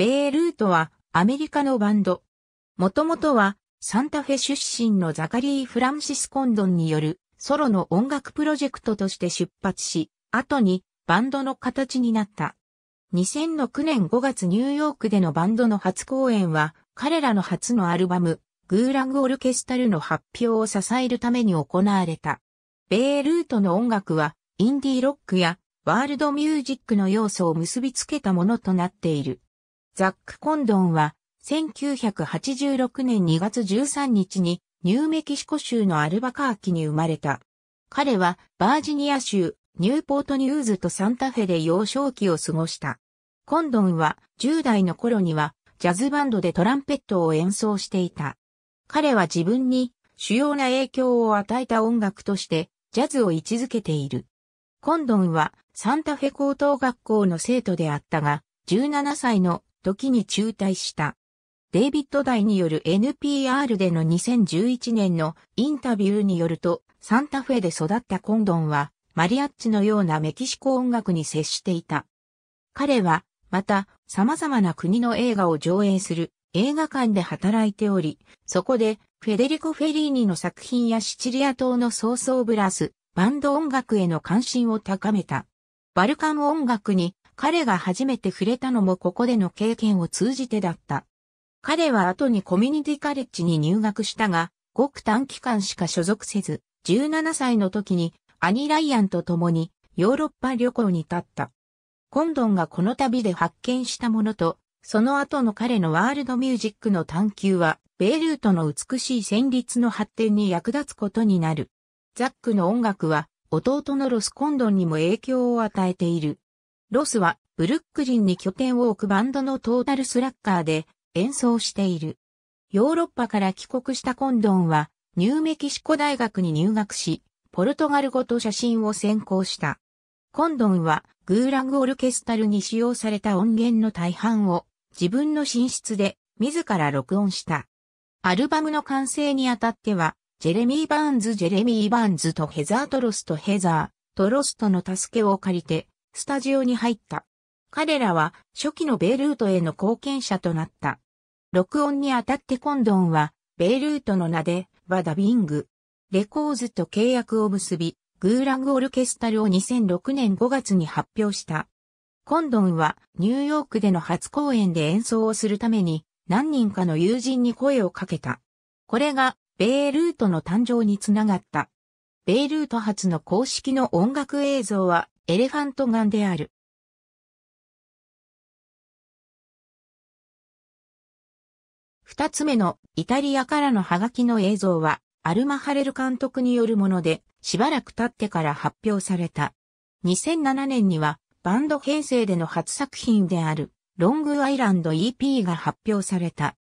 ベールートはアメリカのバンド。もともとはサンタフェ出身のザカリー・フランシス・コンドンによるソロの音楽プロジェクトとして出発し、後にバンドの形になった。2006年5月ニューヨークでのバンドの初公演は彼らの初のアルバム、グーラグ・オルケスタルの発表を支えるために行われた。ベールートの音楽はインディーロックやワールドミュージックの要素を結びつけたものとなっている。ザック・コンドンは、1986年2月13日にニューメキシコ州のアルバカーキに生まれた。彼はバージニア州ニューポートニューズとサンタフェで幼少期を過ごした。コンドンは10代の頃にはジャズバンドでトランペットを演奏していた。彼は自分に主要な影響を与えた音楽としてジャズを位置づけている。コンドンはサンタフェ高等学校の生徒であったが、17歳の時に中退した。デイビッド・大による NPR での2011年のインタビューによると、サンタフェで育ったコンドンは、マリアッチのようなメキシコ音楽に接していた。彼は、また、様々な国の映画を上映する映画館で働いており、そこで、フェデリコ・フェリーニの作品やシチリア島のソーソーブラス、バンド音楽への関心を高めた。バルカン音楽に彼が初めて触れたのもここでの経験を通じてだった。彼は後にコミュニティカレッジに入学したが、ごく短期間しか所属せず、17歳の時にアニ・ライアンと共にヨーロッパ旅行に立った。コンドンがこの旅で発見したものと、その後の彼のワールドミュージックの探求は、ベイルートの美しい旋律の発展に役立つことになる。ザックの音楽は、弟のロス・コンドンにも影響を与えている。ロスはブルックリンに拠点を置くバンドのトータルスラッカーで演奏している。ヨーロッパから帰国したコンドンはニューメキシコ大学に入学し、ポルトガル語と写真を専攻した。コンドンはグーラグオルケスタルに使用された音源の大半を自分の寝室で自ら録音した。アルバムの完成にあたっては、ジェレミー・バーンズ・ジェレミー・バーンズとヘザー・トロスとヘザー、トロストの助けを借りて、スタジオに入った。彼らは初期のベイルートへの貢献者となった。録音にあたってコンドンは、ベイルートの名で、バダビング、レコーズと契約を結び、グーラグオルケスタルを2006年5月に発表した。コンドンはニューヨークでの初公演で演奏をするために何人かの友人に声をかけた。これがベイルートの誕生につながった。ベイルート初の公式の音楽映像はエレファントガンである。二つ目のイタリアからのハガキの映像は、アルマハレル監督によるもので、しばらく経ってから発表された。2007年には、バンド編成での初作品である、ロングアイランド EP が発表された。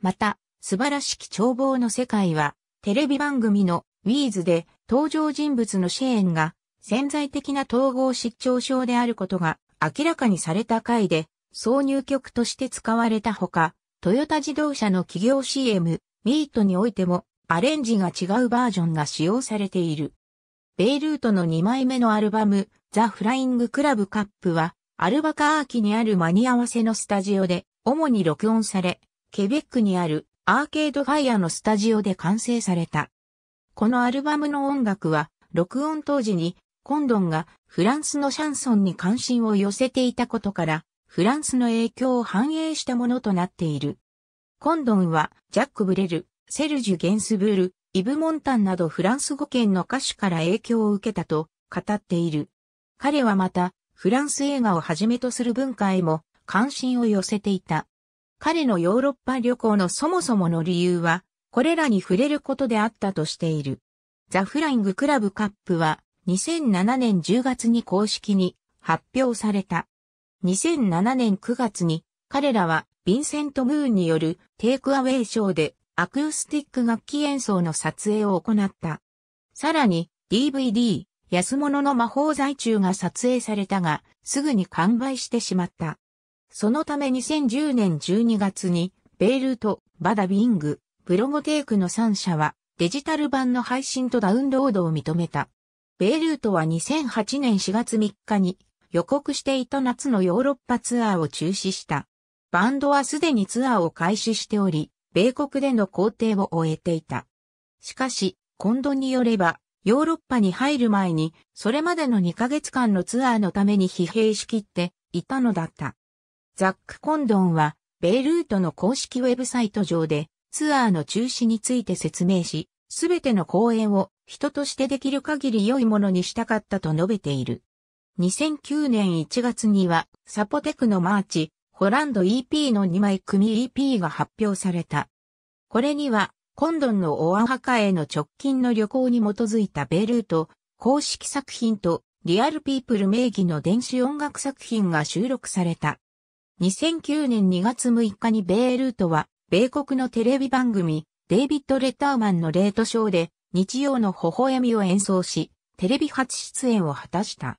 また、素晴らしき眺望の世界は、テレビ番組のウィーズで登場人物のシェーンが潜在的な統合失調症であることが明らかにされた回で、挿入曲として使われたほか、トヨタ自動車の企業 CM、ミートにおいても、アレンジが違うバージョンが使用されている。ベイルートの2枚目のアルバム、ザ・フライング・クラブ・カップは、アルバカーキにある間に合わせのスタジオで、主に録音され、ケベックにあるアーケードファイアのスタジオで完成された。このアルバムの音楽は、録音当時にコンドンがフランスのシャンソンに関心を寄せていたことから、フランスの影響を反映したものとなっている。コンドンは、ジャック・ブレル、セルジュ・ゲンスブール、イブ・モンタンなどフランス語圏の歌手から影響を受けたと語っている。彼はまた、フランス映画をはじめとする文化へも関心を寄せていた。彼のヨーロッパ旅行のそもそもの理由は、これらに触れることであったとしている。ザ・フライング・クラブ・カップは、2007年10月に公式に発表された。2007年9月に彼らはヴィンセント・ムーンによるテイクアウェイショーでアクースティック楽器演奏の撮影を行った。さらに DVD 安物の魔法在中が撮影されたがすぐに完売してしまった。そのため2010年12月にベールとバダビング、プロゴテイクの3社はデジタル版の配信とダウンロードを認めた。ベイルートは2008年4月3日に予告していた夏のヨーロッパツアーを中止した。バンドはすでにツアーを開始しており、米国での工程を終えていた。しかし、コドンによれば、ヨーロッパに入る前に、それまでの2ヶ月間のツアーのために疲弊しきっていたのだった。ザック・コンドンは、ベイルートの公式ウェブサイト上で、ツアーの中止について説明し、すべての公演を人としてできる限り良いものにしたかったと述べている。2009年1月には、サポテクのマーチ、ホランド EP の2枚組 EP が発表された。これには、コンドンのオアハカへの直近の旅行に基づいたベルート、公式作品と、リアルピープル名義の電子音楽作品が収録された。2009年2月6日にベールートは、米国のテレビ番組、デイビッド・レターマンのレートショーで、日曜の微笑みを演奏し、テレビ初出演を果たした。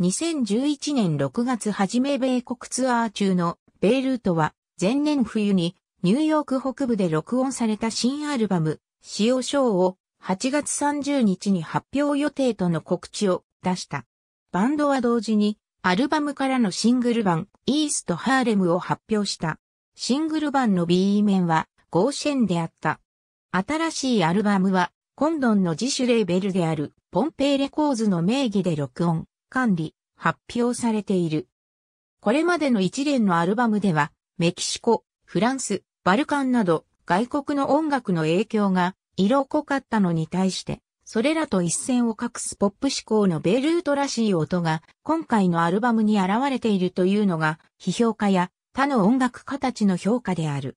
2011年6月初め米国ツアー中のベイルートは前年冬にニューヨーク北部で録音された新アルバム、使用賞を8月30日に発表予定との告知を出した。バンドは同時にアルバムからのシングル版イーストハーレムを発表した。シングル版の B 面はゴーシェンであった。新しいアルバムはコンドンの自主レーベルであるポンペイレコーズの名義で録音、管理、発表されている。これまでの一連のアルバムでは、メキシコ、フランス、バルカンなど外国の音楽の影響が色濃かったのに対して、それらと一線を画すポップ志向のベルートらしい音が今回のアルバムに現れているというのが批評家や他の音楽家たちの評価である。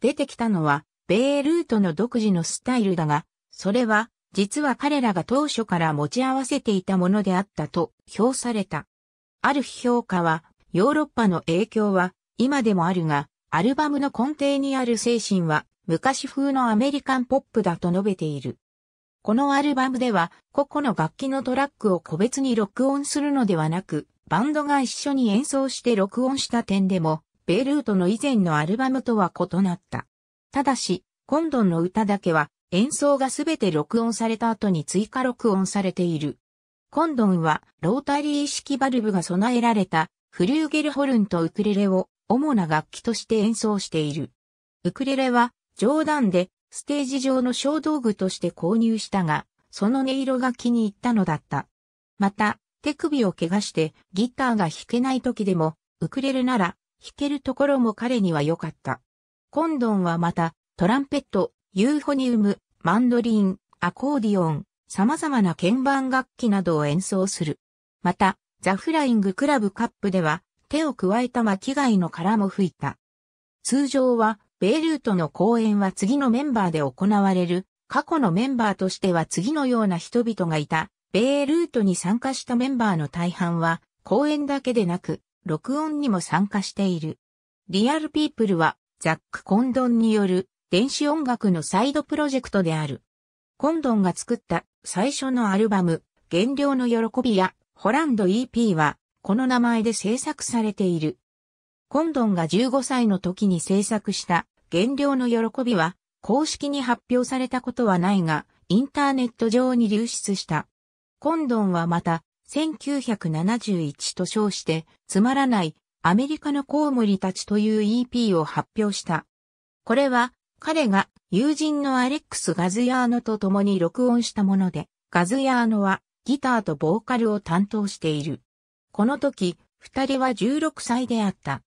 出てきたのはベールートの独自のスタイルだが、それは、実は彼らが当初から持ち合わせていたものであったと評された。ある評価は、ヨーロッパの影響は今でもあるが、アルバムの根底にある精神は昔風のアメリカンポップだと述べている。このアルバムでは、個々の楽器のトラックを個別に録音するのではなく、バンドが一緒に演奏して録音した点でも、ベイルートの以前のアルバムとは異なった。ただし、コンドンの歌だけは、演奏がすべて録音された後に追加録音されている。コンドンはロータリー式バルブが備えられたフリューゲルホルンとウクレレを主な楽器として演奏している。ウクレレは冗談でステージ上の小道具として購入したが、その音色が気に入ったのだった。また、手首を怪我してギターが弾けない時でも、ウクレレなら弾けるところも彼には良かった。コンドンはまた、トランペット、ユーフォニウム、マンドリン、アコーディオン、様々な鍵盤楽器などを演奏する。また、ザ・フライング・クラブ・カップでは、手を加えた巻貝の殻も吹いた。通常は、ベイルートの公演は次のメンバーで行われる。過去のメンバーとしては次のような人々がいた。ベイルートに参加したメンバーの大半は、公演だけでなく、録音にも参加している。リアルピープルは、ザック・コンドンによる電子音楽のサイドプロジェクトである。コンドンが作った最初のアルバム、減量の喜びやホランド EP は、この名前で制作されている。コンドンが15歳の時に制作した減量の喜びは、公式に発表されたことはないが、インターネット上に流出した。コンドンはまた、1971と称して、つまらないアメリカのコウモリたちという EP を発表した。これは彼が友人のアレックス・ガズヤーノと共に録音したもので、ガズヤーノはギターとボーカルを担当している。この時、二人は16歳であった。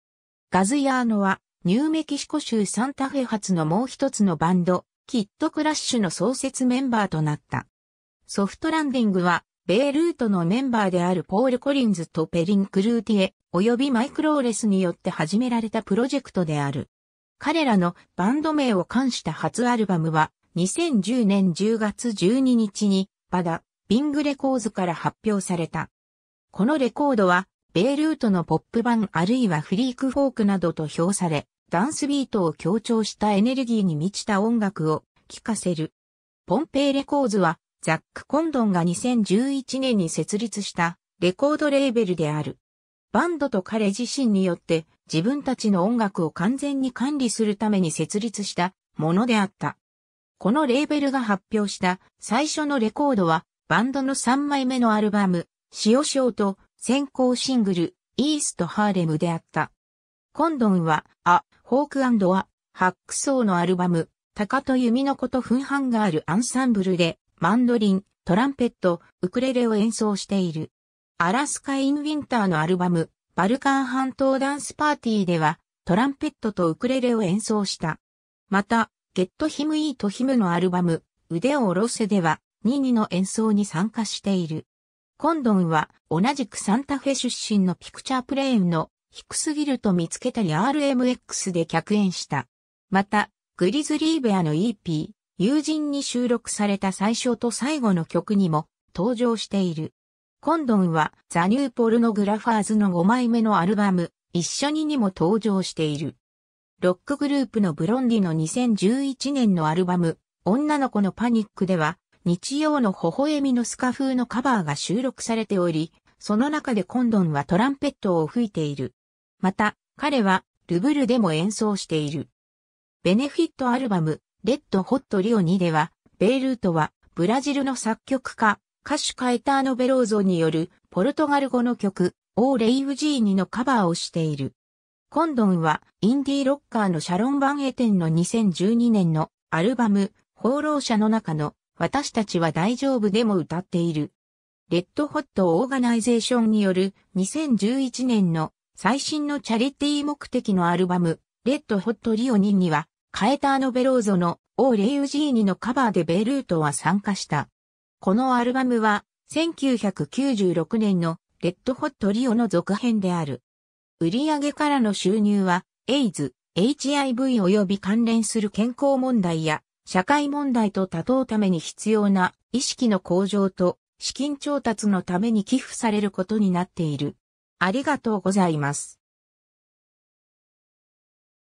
ガズヤーノはニューメキシコ州サンタフェ発のもう一つのバンド、キットクラッシュの創設メンバーとなった。ソフトランディングは、ベイルートのメンバーであるポール・コリンズとペリン・クルーティエ、及びマイクローレスによって始められたプロジェクトである。彼らのバンド名を冠した初アルバムは、2010年10月12日に、バダ、ビングレコーズから発表された。このレコードは、ベイルートのポップ版あるいはフリークフォークなどと評され、ダンスビートを強調したエネルギーに満ちた音楽を聴かせる。ポンペイレコーズは、ザック・コンドンが2011年に設立したレコードレーベルである。バンドと彼自身によって自分たちの音楽を完全に管理するために設立したものであった。このレーベルが発表した最初のレコードはバンドの3枚目のアルバム、ショーと先行シングル、イーストハーレムであった。コンドンは、ア、ホークア、ハックソーのアルバム、カと弓のことフンハンガールアンサンブルで、マンドリン、トランペット、ウクレレを演奏している。アラスカ・イン・ウィンターのアルバム、バルカン半島ダンスパーティーでは、トランペットとウクレレを演奏した。また、ゲットヒムイートヒムのアルバム、腕を下ろせでは、ニニの演奏に参加している。コンドンは、同じくサンタフェ出身のピクチャープレーンの、低すぎると見つけたり RMX で客演した。また、グリズリーベアの EP、友人に収録された最初と最後の曲にも登場している。コンドンはザ・ニューポルノグラファーズの5枚目のアルバム、一緒ににも登場している。ロックグループのブロンディの2011年のアルバム、女の子のパニックでは、日曜の微笑みのスカ風のカバーが収録されており、その中でコンドンはトランペットを吹いている。また、彼は、ルブルでも演奏している。ベネフィットアルバム、レッドホットリオ2では、ベイルートは、ブラジルの作曲家、歌手カエターノ・ベローゾによるポルトガル語の曲、オーレイ・ウジーニのカバーをしている。コンドンはインディーロッカーのシャロン・バンエテンの2012年のアルバム、放浪者の中の私たちは大丈夫でも歌っている。レッドホットオーガナイゼーションによる2011年の最新のチャリティー目的のアルバム、レッドホットリオニには、カエターノ・ベローゾのオーレイ・ウジーニのカバーでベルートは参加した。このアルバムは1996年のレッドホットリオの続編である。売上からの収入は、エイズ、HIV 及び関連する健康問題や社会問題と多頭ために必要な意識の向上と資金調達のために寄付されることになっている。ありがとうございます。